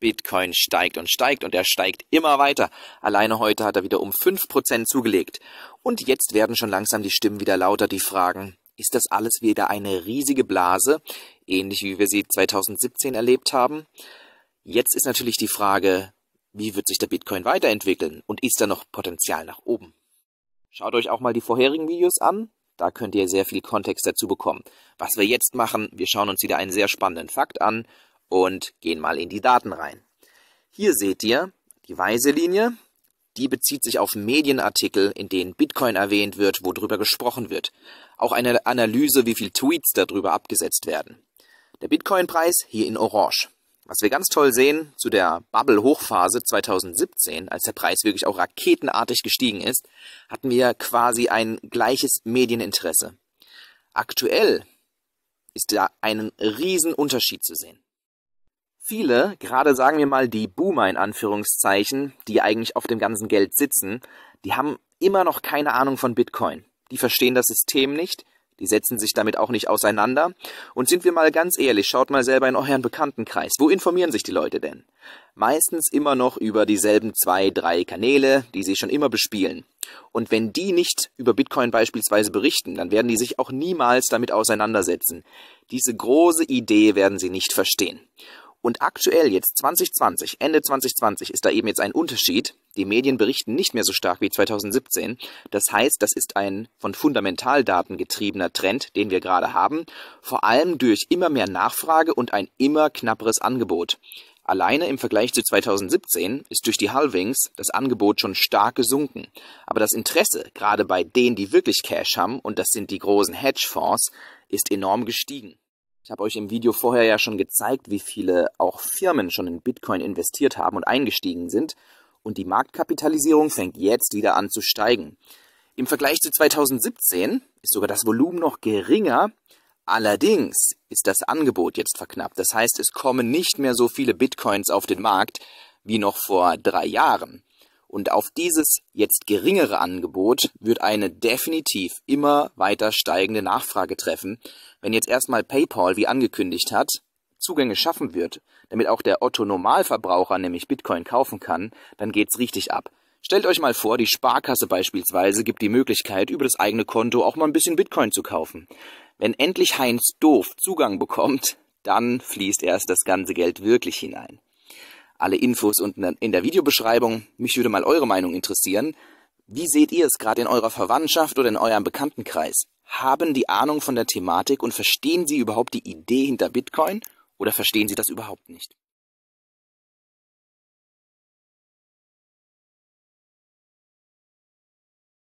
Bitcoin steigt und steigt und er steigt immer weiter. Alleine heute hat er wieder um 5% zugelegt. Und jetzt werden schon langsam die Stimmen wieder lauter, die fragen, ist das alles wieder eine riesige Blase, ähnlich wie wir sie 2017 erlebt haben? Jetzt ist natürlich die Frage, wie wird sich der Bitcoin weiterentwickeln und ist da noch Potenzial nach oben? Schaut euch auch mal die vorherigen Videos an, da könnt ihr sehr viel Kontext dazu bekommen. Was wir jetzt machen, wir schauen uns wieder einen sehr spannenden Fakt an, und gehen mal in die Daten rein. Hier seht ihr die weiße Linie, die bezieht sich auf Medienartikel, in denen Bitcoin erwähnt wird, wo drüber gesprochen wird. Auch eine Analyse, wie viel Tweets darüber abgesetzt werden. Der Bitcoin-Preis hier in Orange. Was wir ganz toll sehen zu der Bubble-Hochphase 2017, als der Preis wirklich auch raketenartig gestiegen ist, hatten wir quasi ein gleiches Medieninteresse. Aktuell ist da einen riesen Unterschied zu sehen viele, gerade sagen wir mal die Boomer in Anführungszeichen, die eigentlich auf dem ganzen Geld sitzen, die haben immer noch keine Ahnung von Bitcoin. Die verstehen das System nicht, die setzen sich damit auch nicht auseinander. Und sind wir mal ganz ehrlich, schaut mal selber in euren Bekanntenkreis. Wo informieren sich die Leute denn? Meistens immer noch über dieselben zwei, drei Kanäle, die sie schon immer bespielen. Und wenn die nicht über Bitcoin beispielsweise berichten, dann werden die sich auch niemals damit auseinandersetzen. Diese große Idee werden sie nicht verstehen. Und aktuell jetzt 2020, Ende 2020 ist da eben jetzt ein Unterschied. Die Medien berichten nicht mehr so stark wie 2017. Das heißt, das ist ein von Fundamentaldaten getriebener Trend, den wir gerade haben, vor allem durch immer mehr Nachfrage und ein immer knapperes Angebot. Alleine im Vergleich zu 2017 ist durch die Halvings das Angebot schon stark gesunken. Aber das Interesse, gerade bei denen, die wirklich Cash haben, und das sind die großen Hedgefonds, ist enorm gestiegen. Ich habe euch im Video vorher ja schon gezeigt, wie viele auch Firmen schon in Bitcoin investiert haben und eingestiegen sind. Und die Marktkapitalisierung fängt jetzt wieder an zu steigen. Im Vergleich zu 2017 ist sogar das Volumen noch geringer. Allerdings ist das Angebot jetzt verknappt. Das heißt, es kommen nicht mehr so viele Bitcoins auf den Markt wie noch vor drei Jahren. Und auf dieses jetzt geringere Angebot wird eine definitiv immer weiter steigende Nachfrage treffen, wenn jetzt erstmal PayPal, wie angekündigt hat, Zugänge schaffen wird, damit auch der Otto Normalverbraucher nämlich Bitcoin kaufen kann, dann geht's richtig ab. Stellt euch mal vor, die Sparkasse beispielsweise gibt die Möglichkeit, über das eigene Konto auch mal ein bisschen Bitcoin zu kaufen. Wenn endlich Heinz Doof Zugang bekommt, dann fließt erst das ganze Geld wirklich hinein alle Infos unten in der Videobeschreibung. Mich würde mal eure Meinung interessieren. Wie seht ihr es gerade in eurer Verwandtschaft oder in eurem Bekanntenkreis? Haben die Ahnung von der Thematik und verstehen sie überhaupt die Idee hinter Bitcoin oder verstehen sie das überhaupt nicht?